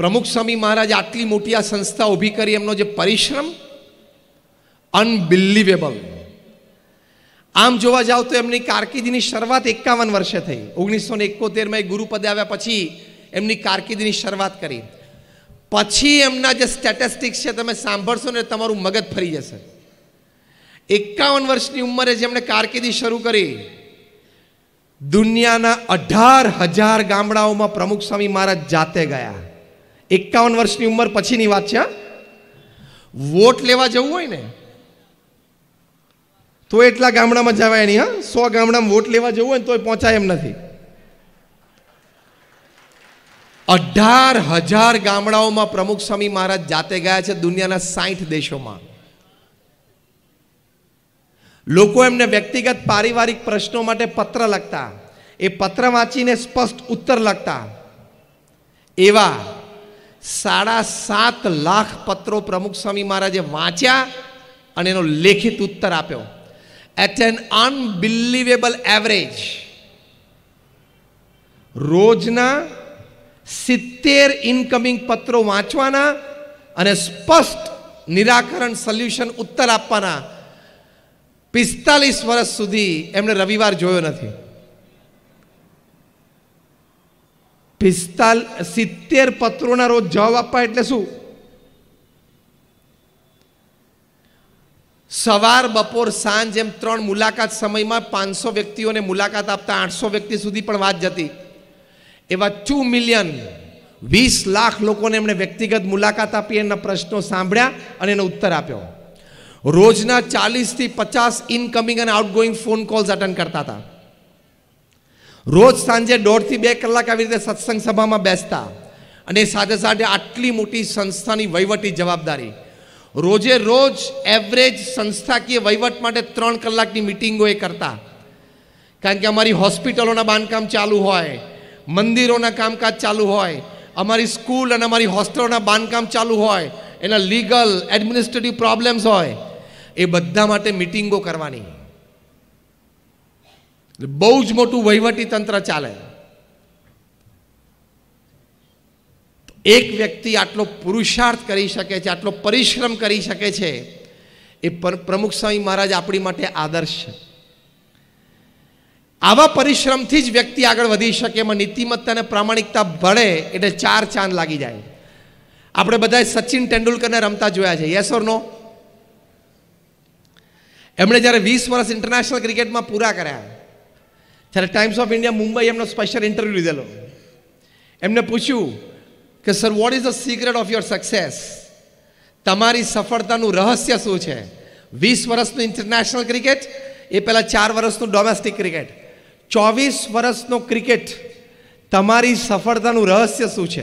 પ્રમુખ સ્વામી મહારાજ આટલી મોટી આ સંસ્થા ઊભી કરી એમનો જે પરિશ્રમ અનબિલિવેબલ આમ જોવા જાઓ તો એમની કારકિર્દીની શરૂઆત એકાવન વર્ષે થઈ ઓગણીસો ને એકોતેરમાં એ ગુરુપદે આવ્યા પછી એમની કારકિર્દીની શરૂઆત કરી પછી એમના જે સ્ટેટિસ્ટિક્સ છે તમે સાંભળશો ને તમારું મગજ ફરી જશે એકાવન વર્ષની ઉંમરે જેમણે કારકિર્દી શરૂ કરી દુનિયાના અઢાર હજાર ગામડાઓમાં પ્રમુખ સ્વામી મહારાજ જાતે ગયા એકાવન વર્ષની ઉંમર પછીની વાત છે વોટ લેવા જવું હોય ને તો એટલા ગામડામાં જવાય નહીં હા સો ગામડામાં વોટ લેવા જવું હોય ને તોય પહોંચાય એમ નથી અઢાર હજાર ગામડાઓમાં પ્રમુખ સ્વામી મહારાજ જાતે ગયા છે દુનિયાના સાઠ દેશોમાં લોકો એમને વ્યક્તિગત પારિવારિક પ્રશ્નો માટે પત્ર લખતા એ પત્ર વાંચીને સ્પષ્ટ ઉત્તર લખતા એવા સાડા સાત લાખ પત્રો પ્રમુખ સ્વામી મહારાજે વાંચ્યા અને એનો લેખિત ઉત્તર આપ્યો એટ એન અનબિલિવેબલ એવરેજ રોજના સિત્તેર ઇનકમિંગ પત્રો વાંચવાના અને સ્પષ્ટ નિરાકરણ સોલ્યુશન ઉત્તર આપવાના પિસ્તાલીસ વર્ષ સુધી એમણે રવિવાર જોયો નથી પિસ્તાલ સિત્તેર પત્રોના રોજ જવાબ આપવા એટલે શું સવાર બપોર સાંજ એમ ત્રણ મુલાકાત સમયમાં પાંચસો વ્યક્તિઓને મુલાકાત આપતા આઠસો વ્યક્તિ સુધી પણ વાત જતી એવા ટુ મિલિયન વીસ લાખ લોકોને એમણે વ્યક્તિગત મુલાકાત આપી એના પ્રશ્નો સાંભળ્યા અને એનો ઉત્તર આપ્યો રોજના ચાલીસથી પચાસ ઇનકમિંગ અને આઉટગોઈંગ ફોન કોલ્સ અટેન્ડ કરતા હતા રોજ સાંજે દોઢથી બે કલાક આવી રીતે સત્સંગ સભામાં બેસતા અને સાથે સાથે આટલી મોટી સંસ્થાની વહીવટી જવાબદારી રોજે રોજ એવરેજ સંસ્થાકીય વહીવટ માટે ત્રણ કલાકની મિટિંગો એ કરતા કારણ કે અમારી હોસ્પિટલોના બાંધકામ ચાલુ હોય મંદિરોના કામકાજ ચાલુ હોય અમારી સ્કૂલ અને અમારી હોસ્ટેલોના બાંધકામ ચાલુ હોય એના લીગલ એડમિનિસ્ટ્રેટિવ પ્રોબ્લેમ્સ હોય એ બધા માટે મિટિંગો કરવાની બહુ જ મોટું વહીવટી તંત્ર ચાલે એક વ્યક્તિ આટલો પુરુષાર્થ કરી શકે છે આટલો પરિશ્રમ કરી શકે છે એ પ્રમુખ સ્વામી મહારાજ આપણી માટે આદર્શ છે આવા પરિશ્રમથી જ વ્યક્તિ આગળ વધી શકે એમાં નીતિમત્તા અને પ્રામાણિકતા ભળે એટલે ચાર ચાંદ લાગી જાય આપણે બધાએ સચિન તેંડુલકરને રમતા જોયા છે યસ ઓર નો એમણે જ્યારે વીસ વર્ષ ઇન્ટરનેશનલ ક્રિકેટમાં પૂરા કર્યા ત્યારે ટાઈમ્સ ઓફ ઇન્ડિયા મુંબઈ એમનો સ્પેશિયલ ઇન્ટરવ્યૂ લીધેલો એમને પૂછ્યું કે sir what is the secret of your success તમારી સફળતાનું રહસ્ય શું છે વીસ વર્ષનું ઇન્ટરનેશનલ ક્રિકેટ એ પહેલાં ચાર વર્ષનું ડોમેસ્ટિક ક્રિકેટ ચોવીસ વર્ષનો ક્રિકેટ તમારી સફળતાનું રહસ્ય શું છે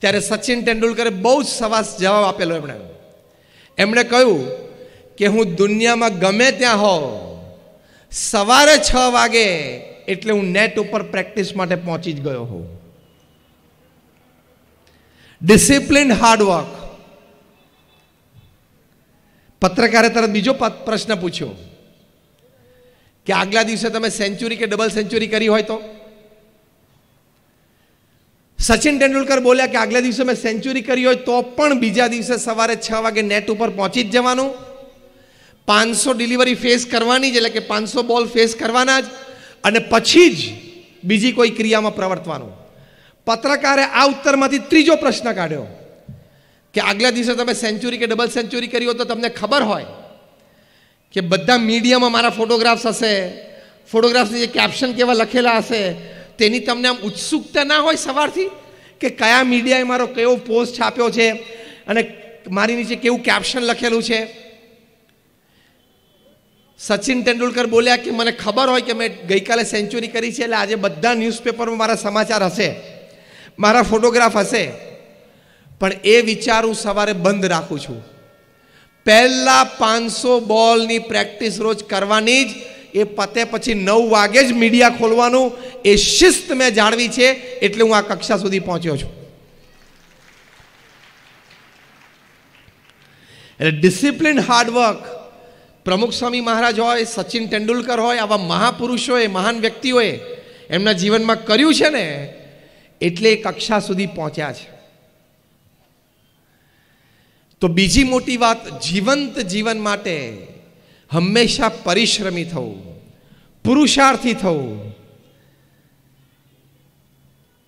ત્યારે સચિન તેંડુલકરે બહુ જ સવાસ જવાબ આપેલો એમણે એમણે કહ્યું કે હું દુનિયામાં ગમે ત્યાં હોઉં સવારે છ વાગે એટલે હું નેટ ઉપર પ્રેક્ટિસ માટે પહોંચી જ ગયો હોઉં ડિસિપ્લિન હાર્ડવર્ક પત્રકારે તરત બીજો પ્રશ્ન પૂછ્યો કે આગલા દિવસે તમે સેન્ચુરી કે ડબલ સેન્ચુરી કરી હોય તો સચિન તેંડુલકર બોલ્યા કે આગલા દિવસે મેં સેન્ચુરી કરી હોય તો પણ બીજા દિવસે સવારે છ વાગે નેટ ઉપર પહોંચી જ જવાનું પાંચસો ડિલિવરી ફેસ કરવાની જ એટલે કે પાંચસો બોલ ફેસ કરવાના જ અને પછી જ બીજી કોઈ ક્રિયામાં પ્રવર્તવાનું પત્રકારે આ ઉત્તરમાંથી ત્રીજો પ્રશ્ન કાઢ્યો કે આગલા દિવસે તમે સેન્ચુરી કે ડબલ સેન્ચુરી કરી હોય તો તમને ખબર હોય કે બધા મીડિયામાં મારા ફોટોગ્રાફ્સ હશે ફોટોગ્રાફ્સની જે કેપ્શન કેવા લખેલા હશે તેની તમને આમ ઉત્સુકતા ના હોય સવારથી કે કયા મીડિયાએ મારો કેવો પોસ્ટ છાપ્યો છે અને મારી નીચે કેવું કેપ્શન લખેલું છે સચિન તેંડુલકર બોલ્યા કે મને ખબર હોય કે મેં ગઈકાલે સેન્ચુરી કરી છે એટલે આજે બધા ન્યૂઝપેપરમાં મારા સમાચાર હશે મારા ફોટોગ્રાફ હશે પણ એ વિચાર હું સવારે બંધ રાખું છું પહેલાં પાંચસો બોલની પ્રેક્ટિસ રોજ કરવાની જ એ પતે પછી નવ વાગે જ મીડિયા ખોલવાનું એ શિસ્ત મેં જાણવી છે એટલે હું આ કક્ષા સુધી પહોંચ્યો છું એટલે ડિસિપ્લિન હાર્ડવર્ક પ્રમુખ સ્વામી મહારાજ હોય સચિન તેંડુલકર હોય આવા મહાપુરુષોએ મહાન વ્યક્તિઓએ એમના જીવનમાં કર્યું છે ને એટલે એ કક્ષા સુધી પહોંચ્યા છે તો બીજી મોટી વાત જીવંત જીવન માટે હંમેશા પરિશ્રમી થવું પુરુષાર્થી થવું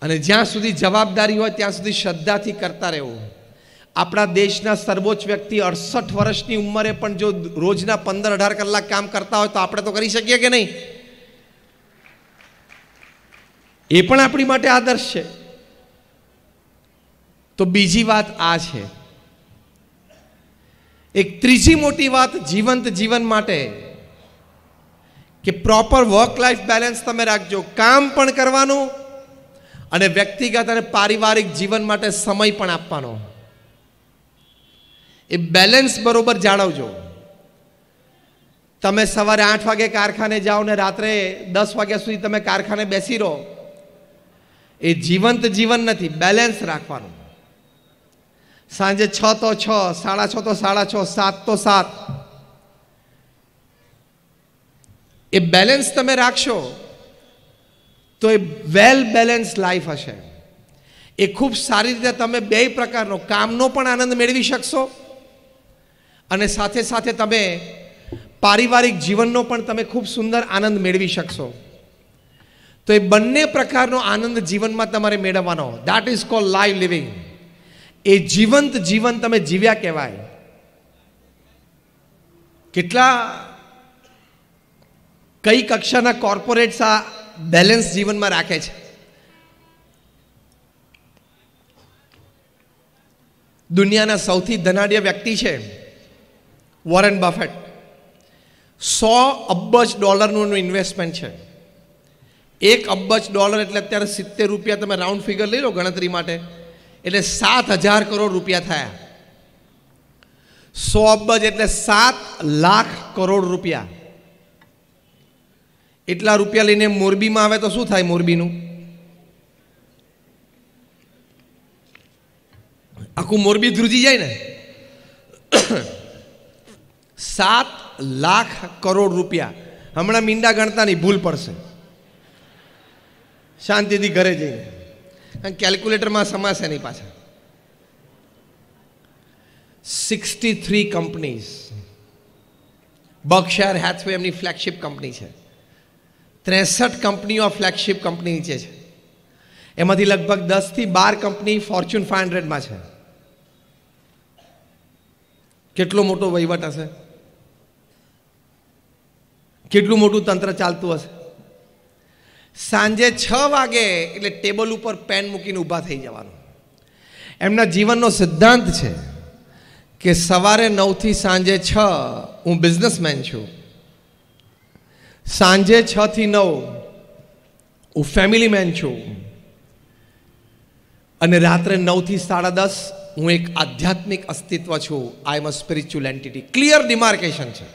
અને જ્યાં સુધી જવાબદારી હોય ત્યાં સુધી શ્રદ્ધાથી કરતા રહેવું આપણા દેશના સર્વોચ્ચ વ્યક્તિ અડસઠ વર્ષની ઉંમરે પણ જો રોજના પંદર અઢાર કલાક કામ કરતા હોય તો આપણે તો કરી શકીએ કે નહીં એ પણ આપણી માટે આદર્શ છે તો બીજી વાત આ છે એક ત્રીજી મોટી વાત જીવંત જીવન માટે કે પ્રોપર વર્ક લાઈફ બેલેન્સ તમે રાખજો કામ પણ કરવાનું અને વ્યક્તિગત અને પારિવારિક જીવન માટે સમય પણ આપવાનો એ બેલેન્સ બરોબર જાળવજો તમે સવારે આઠ વાગે કારખાને જાઓ ને રાત્રે દસ વાગ્યા સુધી તમે કારખાને બેસી રહો એ જીવંત જીવન નથી બેલેન્સ રાખવાનું સાંજે છ તો છ સાડા છ તો સાડા છ સાત તો સાત એ બેલેન્સ તમે રાખશો તો એ વેલ બેલેન્સ લાઈફ હશે એ ખૂબ સારી રીતે તમે બે પ્રકારનો કામનો પણ આનંદ મેળવી શકશો અને સાથે સાથે તમે પારિવારિક જીવનનો પણ તમે ખૂબ સુંદર આનંદ મેળવી શકશો તો એ બંને પ્રકારનો આનંદ જીવનમાં તમારે મેળવવાનો that is call live living એ જીવંત જીવન તમે જીવ્યા કહેવાય કેટલા કઈ કક્ષાના કોર્પોરેટ્સ આ બેલેન્સ જીવનમાં રાખે છે દુનિયાના સૌથી ધનાઢ્ય વ્યક્તિ છે વોરેન બફેટ સો અબજ ડોલરનું ઇન્વેસ્ટમેન્ટ છે એક અબજ ડોલર એટલે અત્યારે સિત્તેર રૂપિયા તમે રાઉન્ડ ફિગર લઈ લો ગણતરી માટે એટલે સાત હજાર કરોડ રૂપિયા થયા સો અબજ એટલે સાત લાખ કરોડ રૂપિયા એટલા રૂપિયા લઈને મોરબીમાં આવે તો શું થાય મોરબીનું આખું મોરબી ધ્રુજી જાય ને સાત લાખ કરોડ રૂપિયા હમણાં મીંડા ગણતા નહીં ભૂલ પડશે શાંતિથી ઘરે જઈને કેલ્ક્યુલેટરમાં સમાશે નહીં પાછા sixty three companies Berkshire Hathaway એમની ફ્લેગશિપ કંપની છે ત્રેસઠ કંપનીઓ ફ્લેગશિપ કંપની નીચે છે એમાંથી લગભગ દસથી બાર કંપની ફોર્ચ્યુન ફાઇવ હંડ્રેડમાં છે કેટલો મોટો વહીવટ હશે કેટલું મોટું તંત્ર ચાલતું હશે સાંજે છ વાગે એટલે ટેબલ ઉપર પેન મૂકીને ઊભા થઈ જવાનું એમના જીવનનો સિદ્ધાંત છે કે સવારે નવથી સાંજે છ હું બિઝનેસમેન છું સાંજે છથી નવ હું ફેમિલી મેન છું અને રાત્રે નવથી સાડા દસ હું એક આધ્યાત્મિક અસ્તિત્વ છું I am a spiritual entity clear demarcation છે